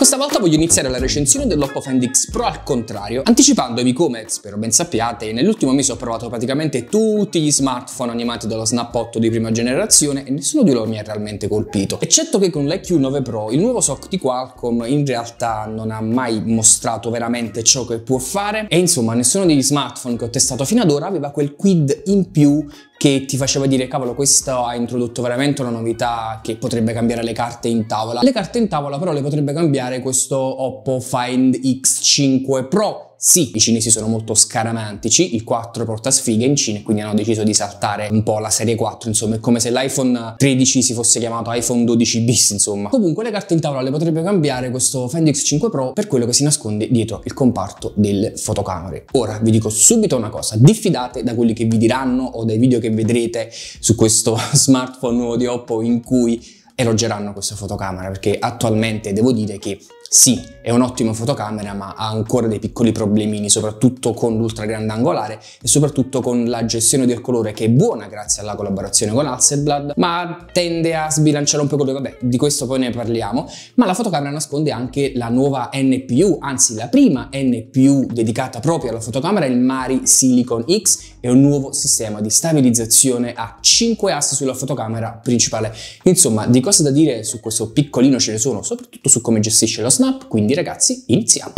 Questa volta voglio iniziare la recensione dell'Oppo Find X Pro al contrario, anticipandovi come, eh, spero ben sappiate, nell'ultimo mese ho provato praticamente tutti gli smartphone animati dallo Snap 8 di prima generazione e nessuno di loro mi ha realmente colpito, eccetto che con l'IQ9 Pro il nuovo SOC di Qualcomm in realtà non ha mai mostrato veramente ciò che può fare e insomma nessuno degli smartphone che ho testato fino ad ora aveva quel quid in più che ti faceva dire cavolo questo ha introdotto veramente una novità che potrebbe cambiare le carte in tavola. Le carte in tavola però le potrebbe cambiare questo Oppo Find X5 Pro sì, i cinesi sono molto scaramantici, il 4 porta sfiga in Cina e quindi hanno deciso di saltare un po' la serie 4, insomma, è come se l'iPhone 13 si fosse chiamato iPhone 12 bis, insomma. Comunque le carte in tavola le potrebbe cambiare questo Find X5 Pro per quello che si nasconde dietro il comparto delle fotocamere. Ora vi dico subito una cosa, diffidate da quelli che vi diranno o dai video che vedrete su questo smartphone nuovo di Oppo in cui elogeranno questa fotocamera perché attualmente devo dire che sì, è un'ottima fotocamera, ma ha ancora dei piccoli problemini, soprattutto con l'ultra grandangolare e soprattutto con la gestione del colore che è buona grazie alla collaborazione con Hasselblad, ma tende a sbilanciare un po' quello, vabbè, di questo poi ne parliamo, ma la fotocamera nasconde anche la nuova NPU, anzi la prima NPU dedicata proprio alla fotocamera, il Mari Silicon X, e un nuovo sistema di stabilizzazione a 5 assi sulla fotocamera principale. Insomma, di cose da dire su questo piccolino ce ne sono, soprattutto su come gestisce lo snap, quindi ragazzi, iniziamo!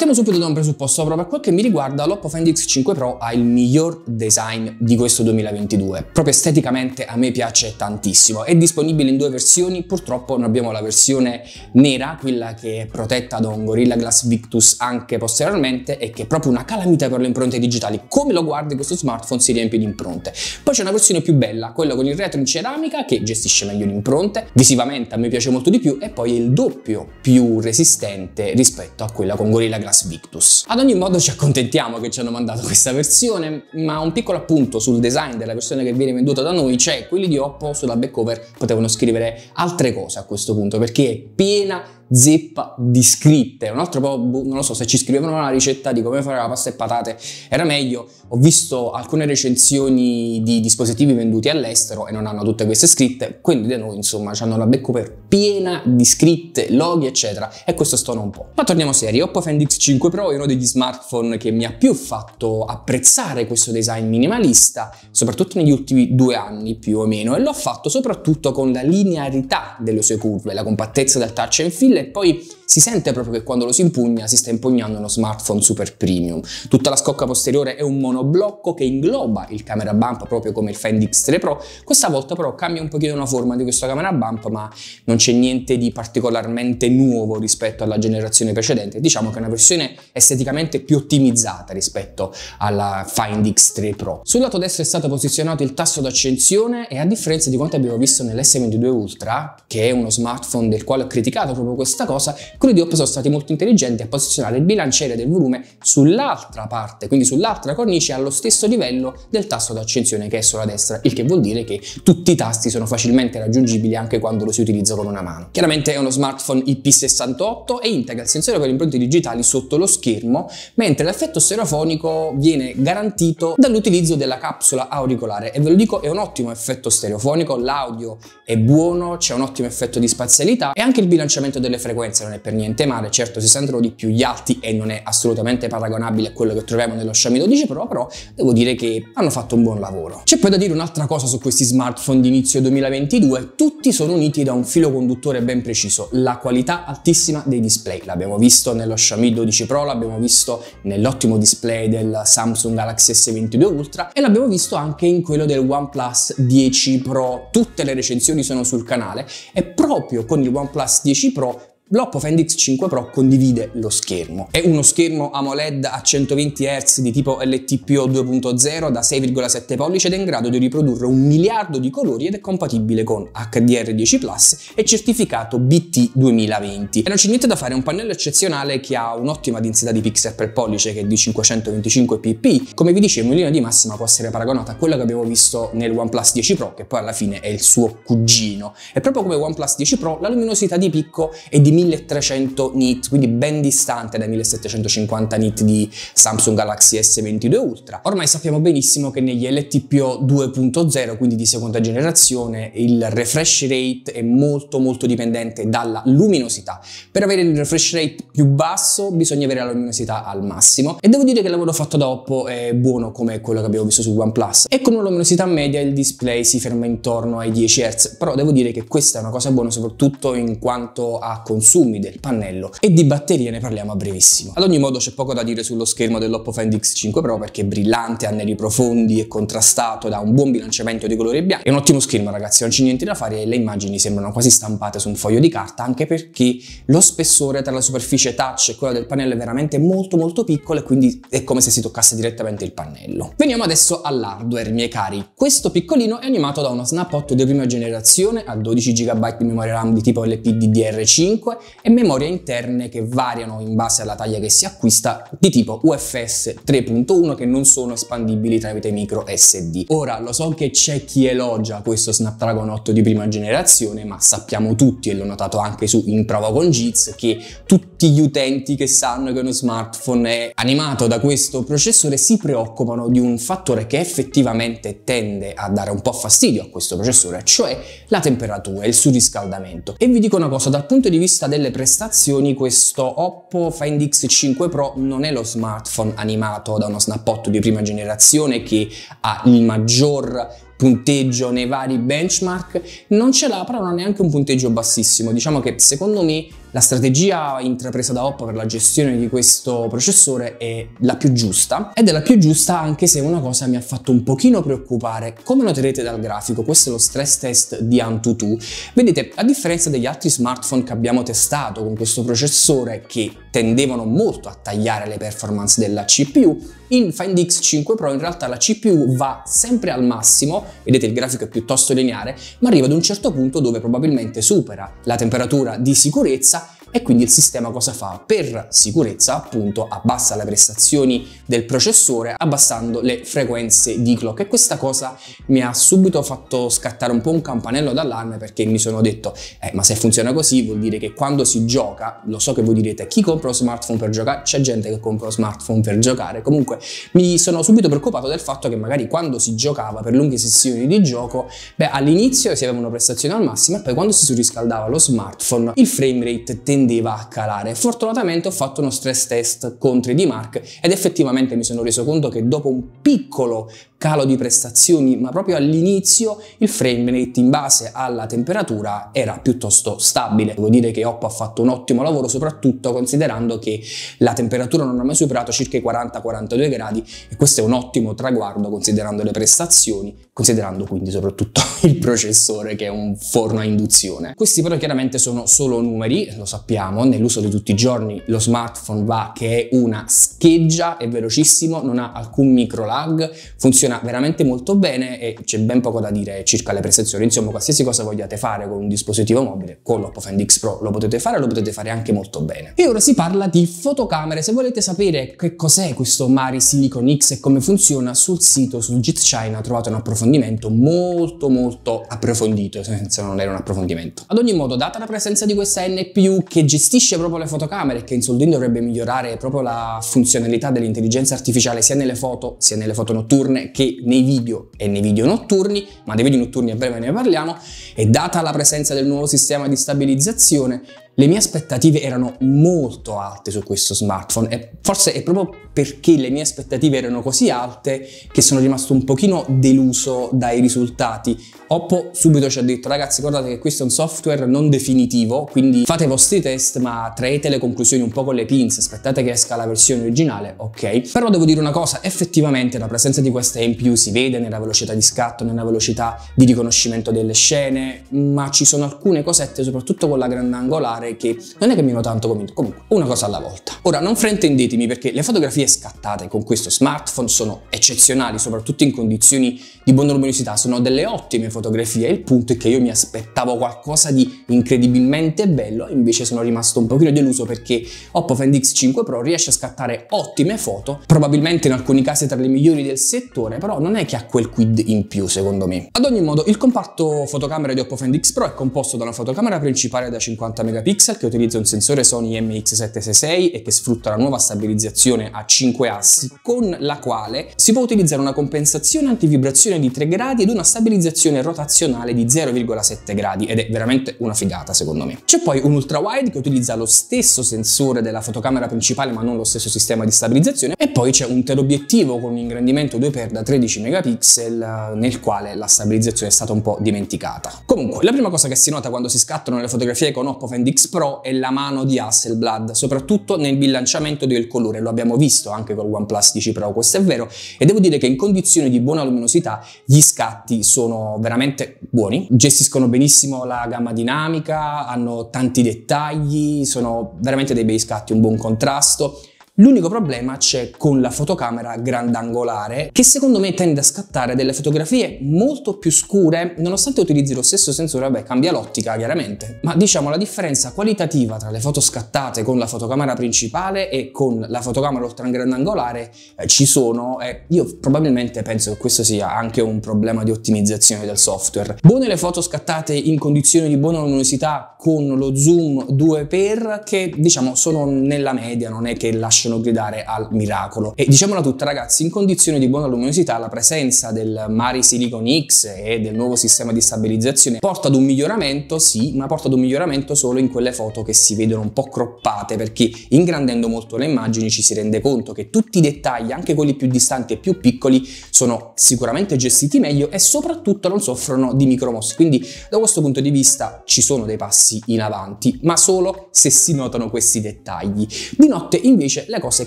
Partiamo subito da un presupposto, proprio per quel che mi riguarda l'Oppo Find X5 Pro ha il miglior design di questo 2022. Proprio esteticamente a me piace tantissimo. È disponibile in due versioni, purtroppo non abbiamo la versione nera, quella che è protetta da un Gorilla Glass Victus anche posteriormente e che è proprio una calamita per le impronte digitali. Come lo guardi questo smartphone si riempie di impronte. Poi c'è una versione più bella, quella con il retro in ceramica che gestisce meglio le impronte, visivamente a me piace molto di più e poi è il doppio più resistente rispetto a quella con Gorilla Glass Las Victus. Ad ogni modo ci accontentiamo che ci hanno mandato questa versione, ma un piccolo appunto sul design della versione che viene venduta da noi, cioè quelli di Oppo sulla back cover potevano scrivere altre cose a questo punto, perché è piena zeppa di scritte. Un altro po', boh, non lo so, se ci scrivevano una ricetta di come fare la pasta e patate era meglio. Ho visto alcune recensioni di dispositivi venduti all'estero e non hanno tutte queste scritte, quindi da noi insomma hanno la back piena di scritte, loghi eccetera e questo stona un po'. Ma torniamo seri, Oppo Find X5 Pro è uno degli smartphone che mi ha più fatto apprezzare questo design minimalista, soprattutto negli ultimi due anni più o meno, e l'ho fatto soprattutto con la linearità delle sue curve, la compattezza del touch and feel e poi si sente proprio che quando lo si impugna si sta impugnando uno smartphone super premium. Tutta la scocca posteriore è un monoblocco che ingloba il camera bump proprio come il Find X3 Pro. Questa volta però cambia un pochino la forma di questo camera bump, ma non c'è niente di particolarmente nuovo rispetto alla generazione precedente. Diciamo che è una versione esteticamente più ottimizzata rispetto alla Find X3 Pro. Sul lato destro è stato posizionato il tasto d'accensione e a differenza di quanto abbiamo visto nell'S22 Ultra, che è uno smartphone del quale ho criticato proprio questa cosa, quelli di Oppo sono stati molto intelligenti a posizionare il bilanciere del volume sull'altra parte, quindi sull'altra cornice allo stesso livello del tasto d'accensione che è sulla destra, il che vuol dire che tutti i tasti sono facilmente raggiungibili anche quando lo si utilizza con una mano. Chiaramente è uno smartphone IP68 e integra il sensore per impronte digitali sotto lo schermo, mentre l'effetto stereofonico viene garantito dall'utilizzo della capsula auricolare e ve lo dico è un ottimo effetto stereofonico, l'audio è buono, c'è un ottimo effetto di spazialità e anche il bilanciamento delle frequenze non è per niente male, certo si sentono di più gli alti e non è assolutamente paragonabile a quello che troviamo nello Xiaomi 12 Pro, però devo dire che hanno fatto un buon lavoro. C'è poi da dire un'altra cosa su questi smartphone di inizio 2022, tutti sono uniti da un filo conduttore ben preciso, la qualità altissima dei display. L'abbiamo visto nello Xiaomi 12 Pro, l'abbiamo visto nell'ottimo display del Samsung Galaxy S22 Ultra e l'abbiamo visto anche in quello del OnePlus 10 Pro. Tutte le recensioni sono sul canale e proprio con il OnePlus 10 Pro L'Oppo Find X5 Pro condivide lo schermo. È uno schermo AMOLED a 120 Hz di tipo LTPO 2.0 da 6,7 pollici ed è in grado di riprodurre un miliardo di colori ed è compatibile con HDR10 Plus e certificato BT 2020. E non c'è niente da fare, è un pannello eccezionale che ha un'ottima densità di pixel per pollice che è di 525 pp. Come vi dicevo, in linea di massima può essere paragonata a quello che abbiamo visto nel OnePlus 10 Pro, che poi alla fine è il suo cugino. E proprio come OnePlus 10 Pro, la luminosità di picco è di 1300 nit, quindi ben distante dai 1750 nit di Samsung Galaxy S22 Ultra. Ormai sappiamo benissimo che negli LTPO 2.0, quindi di seconda generazione, il refresh rate è molto molto dipendente dalla luminosità. Per avere il refresh rate più basso bisogna avere la luminosità al massimo e devo dire che il lavoro fatto da Oppo è buono come quello che abbiamo visto su OnePlus e con una luminosità media il display si ferma intorno ai 10 Hz, però devo dire che questa è una cosa buona soprattutto in quanto a consumo consumi del pannello e di batterie ne parliamo a brevissimo. Ad ogni modo c'è poco da dire sullo schermo dell'Oppo Find X5 Pro perché è brillante, ha neri profondi, e contrastato da un buon bilanciamento di colori e bianchi. È un ottimo schermo ragazzi, non c'è niente da fare e le immagini sembrano quasi stampate su un foglio di carta anche perché lo spessore tra la superficie touch e quella del pannello è veramente molto molto piccolo e quindi è come se si toccasse direttamente il pannello. Veniamo adesso all'hardware miei cari. Questo piccolino è animato da uno Snap 8 di prima generazione a 12 GB di memoria RAM di tipo LPDDR5 e memorie interne che variano in base alla taglia che si acquista di tipo UFS 3.1 che non sono espandibili tramite micro SD. Ora lo so che c'è chi elogia questo Snapdragon 8 di prima generazione ma sappiamo tutti e l'ho notato anche su In Prova con Giz che tutti gli utenti che sanno che uno smartphone è animato da questo processore si preoccupano di un fattore che effettivamente tende a dare un po' fastidio a questo processore cioè la temperatura e il surriscaldamento e vi dico una cosa dal punto di vista delle prestazioni questo Oppo Find X5 Pro non è lo smartphone animato da uno snappotto di prima generazione che ha il maggior punteggio nei vari benchmark, non ce l'ha però non ha neanche un punteggio bassissimo, diciamo che secondo me la strategia intrapresa da Oppo per la gestione di questo processore è la più giusta ed è la più giusta anche se una cosa mi ha fatto un pochino preoccupare. Come noterete dal grafico, questo è lo stress test di Antutu. Vedete, a differenza degli altri smartphone che abbiamo testato con questo processore che tendevano molto a tagliare le performance della CPU, in Find X5 Pro in realtà la CPU va sempre al massimo, vedete il grafico è piuttosto lineare, ma arriva ad un certo punto dove probabilmente supera la temperatura di sicurezza e quindi il sistema cosa fa? Per sicurezza appunto abbassa le prestazioni del processore abbassando le frequenze di clock e questa cosa mi ha subito fatto scattare un po' un campanello d'allarme perché mi sono detto eh, ma se funziona così vuol dire che quando si gioca, lo so che voi direte chi compra compro smartphone per giocare, c'è gente che compra smartphone per giocare, comunque mi sono subito preoccupato del fatto che magari quando si giocava per lunghe sessioni di gioco, beh all'inizio si aveva una prestazione al massimo e poi quando si surriscaldava lo smartphone il frame rate tendeva a calare. Fortunatamente ho fatto uno stress test contro i d Mark ed effettivamente mi sono reso conto che dopo un piccolo calo di prestazioni, ma proprio all'inizio il frame rate in base alla temperatura era piuttosto stabile. Devo dire che Oppo ha fatto un ottimo lavoro, soprattutto considerando che la temperatura non ha mai superato circa i 40-42 gradi e questo è un ottimo traguardo considerando le prestazioni, considerando quindi soprattutto il processore che è un forno a induzione. Questi però chiaramente sono solo numeri, lo sappiamo, nell'uso di tutti i giorni lo smartphone va che è una scheggia, è velocissimo, non ha alcun micro lag, funziona funziona veramente molto bene e c'è ben poco da dire circa le prestazioni. Insomma, qualsiasi cosa vogliate fare con un dispositivo mobile, con l'Oppo Find X Pro lo potete fare e lo potete fare anche molto bene. E ora si parla di fotocamere. Se volete sapere che cos'è questo Mari Silicon X e come funziona, sul sito, su JIT China, trovate un approfondimento molto molto approfondito, senza non era un approfondimento. Ad ogni modo, data la presenza di questa NPU che gestisce proprio le fotocamere che in soldini dovrebbe migliorare proprio la funzionalità dell'intelligenza artificiale sia nelle foto, sia nelle foto notturne che nei video e nei video notturni, ma dei video notturni a breve ne parliamo, e data la presenza del nuovo sistema di stabilizzazione, le mie aspettative erano molto alte su questo smartphone e forse è proprio perché le mie aspettative erano così alte che sono rimasto un pochino deluso dai risultati Oppo subito ci ha detto ragazzi guardate che questo è un software non definitivo quindi fate i vostri test ma traete le conclusioni un po' con le pinze aspettate che esca la versione originale ok però devo dire una cosa effettivamente la presenza di questa in più si vede nella velocità di scatto nella velocità di riconoscimento delle scene ma ci sono alcune cosette soprattutto con la grandangolare che non è che mi hanno tanto convinto comunque una cosa alla volta ora non fraintendetemi perché le fotografie scattate con questo smartphone sono eccezionali soprattutto in condizioni di buona luminosità sono delle ottime fotografie fotografie. Il punto è che io mi aspettavo qualcosa di incredibilmente bello, invece sono rimasto un pochino deluso perché Oppo Find X5 Pro riesce a scattare ottime foto, probabilmente in alcuni casi tra le migliori del settore, però non è che ha quel quid in più secondo me. Ad ogni modo, il comparto fotocamera di Oppo Find X Pro è composto da una fotocamera principale da 50 megapixel che utilizza un sensore Sony MX766 e che sfrutta la nuova stabilizzazione a 5 assi, con la quale si può utilizzare una compensazione antivibrazione di 3 gradi ed una stabilizzazione rotazionale di 0,7 gradi ed è veramente una figata secondo me. C'è poi un ultra wide che utilizza lo stesso sensore della fotocamera principale ma non lo stesso sistema di stabilizzazione e poi c'è un teleobiettivo con un ingrandimento 2x da 13 megapixel eh, nel quale la stabilizzazione è stata un po' dimenticata. Comunque la prima cosa che si nota quando si scattano le fotografie con Oppo Find X Pro è la mano di Hasselblad soprattutto nel bilanciamento del colore lo abbiamo visto anche col OnePlus 10 Pro questo è vero e devo dire che in condizioni di buona luminosità gli scatti sono veramente veramente buoni, gestiscono benissimo la gamma dinamica, hanno tanti dettagli, sono veramente dei bei scatti, un buon contrasto, L'unico problema c'è con la fotocamera grandangolare che secondo me tende a scattare delle fotografie molto più scure nonostante utilizzi lo stesso sensore, vabbè cambia l'ottica chiaramente, ma diciamo la differenza qualitativa tra le foto scattate con la fotocamera principale e con la fotocamera ultra grandangolare eh, ci sono e eh, io probabilmente penso che questo sia anche un problema di ottimizzazione del software. Buone le foto scattate in condizioni di buona luminosità con lo zoom 2x che diciamo sono nella media, non è che lascia lasciano gridare al miracolo. E diciamola tutta ragazzi, in condizioni di buona luminosità la presenza del Mari Silicon X e del nuovo sistema di stabilizzazione porta ad un miglioramento, sì, ma porta ad un miglioramento solo in quelle foto che si vedono un po' croppate perché ingrandendo molto le immagini ci si rende conto che tutti i dettagli, anche quelli più distanti e più piccoli, sono sicuramente gestiti meglio e soprattutto non soffrono di micromosse. Quindi da questo punto di vista ci sono dei passi in avanti, ma solo se si notano questi dettagli. Di notte invece le le cose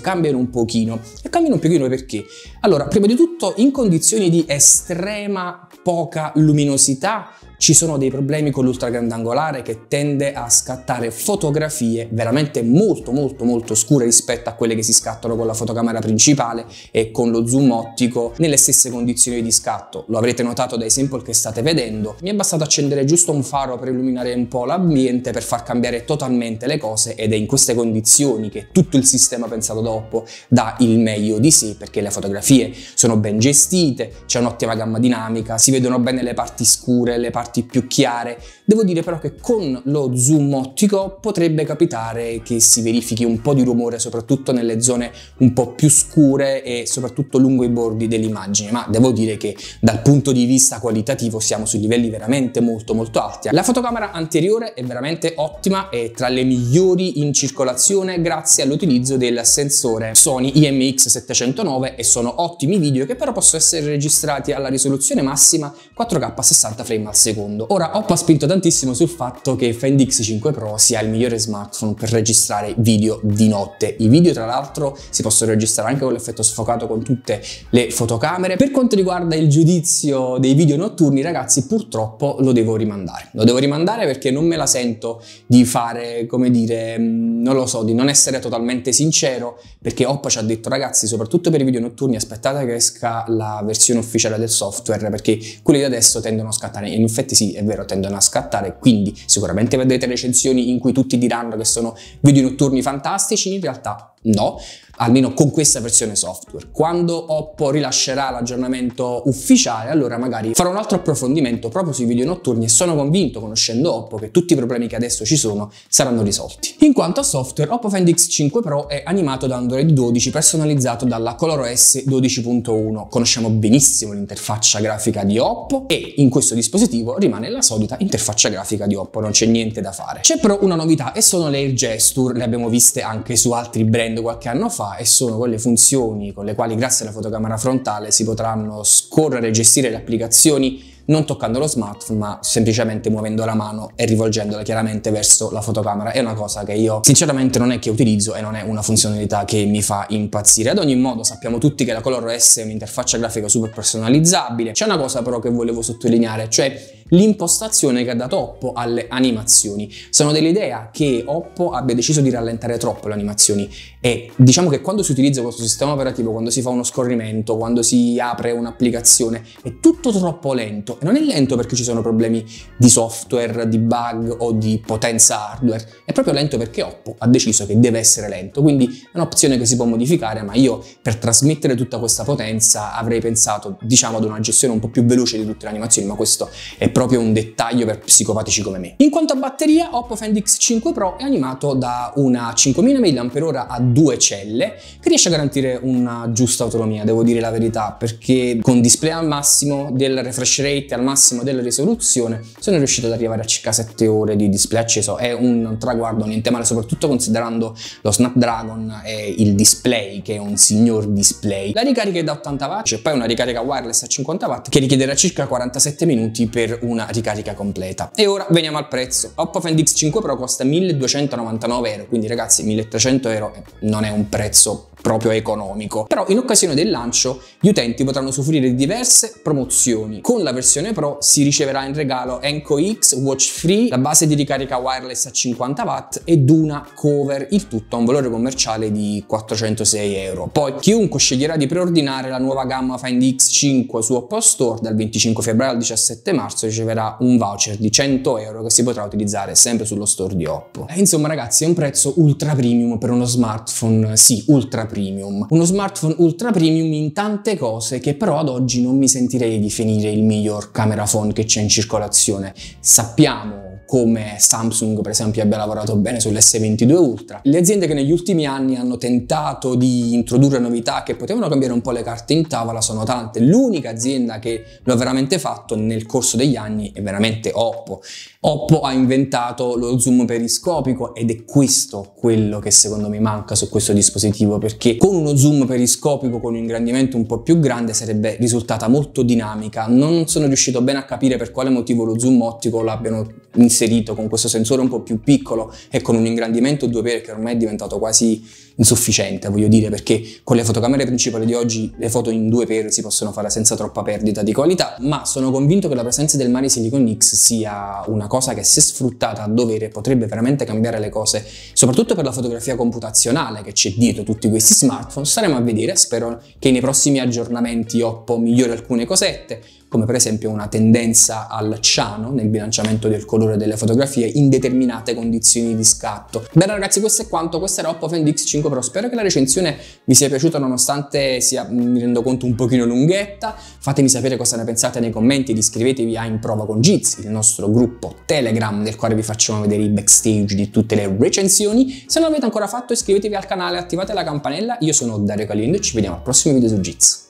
cambiano un pochino. E cambiano un pochino perché? Allora, prima di tutto in condizioni di estrema poca luminosità ci sono dei problemi con l'ultragrandangolare che tende a scattare fotografie veramente molto molto molto scure rispetto a quelle che si scattano con la fotocamera principale e con lo zoom ottico nelle stesse condizioni di scatto. Lo avrete notato dai sample che state vedendo. Mi è bastato accendere giusto un faro per illuminare un po' l'ambiente per far cambiare totalmente le cose ed è in queste condizioni che tutto il sistema pensato dopo dà il meglio di sé perché le fotografie sono ben gestite, c'è un'ottima gamma dinamica, si vedono bene le parti scure, le parti parti più chiare. Devo dire però che con lo zoom ottico potrebbe capitare che si verifichi un po' di rumore soprattutto nelle zone un po' più scure e soprattutto lungo i bordi dell'immagine, ma devo dire che dal punto di vista qualitativo siamo su livelli veramente molto molto alti. La fotocamera anteriore è veramente ottima e tra le migliori in circolazione grazie all'utilizzo del sensore Sony IMX709 e sono ottimi video che però possono essere registrati alla risoluzione massima 4K a 60 frame al secondo secondo. Ora, Oppo ha spinto tantissimo sul fatto che Find X5 Pro sia il migliore smartphone per registrare video di notte. I video, tra l'altro, si possono registrare anche con l'effetto sfocato con tutte le fotocamere. Per quanto riguarda il giudizio dei video notturni, ragazzi, purtroppo lo devo rimandare. Lo devo rimandare perché non me la sento di fare, come dire, mm, non lo so, di non essere totalmente sincero, perché Oppo ci ha detto, ragazzi, soprattutto per i video notturni, aspettate che esca la versione ufficiale del software, perché quelli di adesso tendono a scattare in effetti effetti sì, è vero, tendono a scattare, quindi sicuramente vedrete recensioni in cui tutti diranno che sono video notturni fantastici, in realtà no, almeno con questa versione software. Quando Oppo rilascerà l'aggiornamento ufficiale, allora magari farò un altro approfondimento proprio sui video notturni e sono convinto, conoscendo Oppo, che tutti i problemi che adesso ci sono saranno risolti. In quanto a software, Oppo Find X5 Pro è animato da Android 12 personalizzato dalla ColorOS 12.1. Conosciamo benissimo l'interfaccia grafica di Oppo e in questo dispositivo rimane la solita interfaccia grafica di Oppo, non c'è niente da fare. C'è però una novità e sono le gesture, le abbiamo viste anche su altri brand qualche anno fa e sono quelle funzioni con le quali grazie alla fotocamera frontale si potranno scorrere e gestire le applicazioni non toccando lo smartphone ma semplicemente muovendo la mano e rivolgendola chiaramente verso la fotocamera. È una cosa che io sinceramente non è che utilizzo e non è una funzionalità che mi fa impazzire. Ad ogni modo sappiamo tutti che la Color OS è un'interfaccia grafica super personalizzabile. C'è una cosa però che volevo sottolineare, cioè l'impostazione che ha dato Oppo alle animazioni. Sono dell'idea che Oppo abbia deciso di rallentare troppo le animazioni e diciamo che quando si utilizza questo sistema operativo, quando si fa uno scorrimento, quando si apre un'applicazione, è tutto troppo lento lento. E non è lento perché ci sono problemi di software, di bug o di potenza hardware. È proprio lento perché Oppo ha deciso che deve essere lento. Quindi è un'opzione che si può modificare, ma io per trasmettere tutta questa potenza avrei pensato, diciamo, ad una gestione un po' più veloce di tutte le animazioni, ma questo è proprio un dettaglio per psicopatici come me. In quanto a batteria, Oppo Find X5 Pro è animato da una 5000 mAh a due celle che riesce a garantire una giusta autonomia, devo dire la verità, perché con display al massimo del refresh rate bit al massimo della risoluzione, sono riuscito ad arrivare a circa 7 ore di display acceso. È un traguardo niente male, soprattutto considerando lo Snapdragon e il display, che è un signor display. La ricarica è da 80 watt, c'è cioè poi una ricarica wireless a 50 watt che richiederà circa 47 minuti per una ricarica completa. E ora veniamo al prezzo. Oppo Find X5 Pro costa 1299 euro, quindi ragazzi 1300 euro eh, non è un prezzo proprio economico. Però in occasione del lancio gli utenti potranno soffrire di diverse promozioni. Con la versione Pro si riceverà in regalo Enco X, Watch Free, la base di ricarica wireless a 50 watt ed una cover, il tutto a un valore commerciale di 406 euro. Poi chiunque sceglierà di preordinare la nuova gamma Find X5 su Oppo Store dal 25 febbraio al 17 marzo riceverà un voucher di 100 euro che si potrà utilizzare sempre sullo store di Oppo. E eh, insomma ragazzi è un prezzo ultra premium per uno smartphone, sì ultra premium premium. Uno smartphone ultra premium in tante cose che però ad oggi non mi sentirei di finire il miglior camera phone che c'è in circolazione. Sappiamo come Samsung per esempio abbia lavorato bene sull'S22 Ultra, le aziende che negli ultimi anni hanno tentato di introdurre novità che potevano cambiare un po' le carte in tavola sono tante, l'unica azienda che lo ha veramente fatto nel corso degli anni è veramente Oppo. Oppo ha inventato lo zoom periscopico ed è questo quello che secondo me manca su questo dispositivo perché con uno zoom periscopico con un ingrandimento un po' più grande sarebbe risultata molto dinamica, non sono riuscito bene a capire per quale motivo lo zoom ottico l'abbiano inserito inserito con questo sensore un po' più piccolo e con un ingrandimento 2x che ormai è diventato quasi insufficiente, voglio dire, perché con le fotocamere principali di oggi le foto in 2x si possono fare senza troppa perdita di qualità, ma sono convinto che la presenza del Mari Silicon X sia una cosa che se sfruttata a dovere potrebbe veramente cambiare le cose, soprattutto per la fotografia computazionale che c'è dietro tutti questi smartphone, staremo a vedere, spero che nei prossimi aggiornamenti Oppo migliori alcune cosette, come per esempio una tendenza al ciano nel bilanciamento del colore delle fotografie in determinate condizioni di scatto. Bene ragazzi questo è quanto, questa era Oppo Find X5 Pro, spero che la recensione vi sia piaciuta nonostante sia, mi rendo conto, un pochino lunghetta, fatemi sapere cosa ne pensate nei commenti ed iscrivetevi a In Prova con Giz, il nostro gruppo Telegram nel quale vi facciamo vedere i backstage di tutte le recensioni, se non l'avete ancora fatto iscrivetevi al canale, attivate la campanella, io sono Dario Caliendo e ci vediamo al prossimo video su Giz.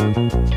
Thank you.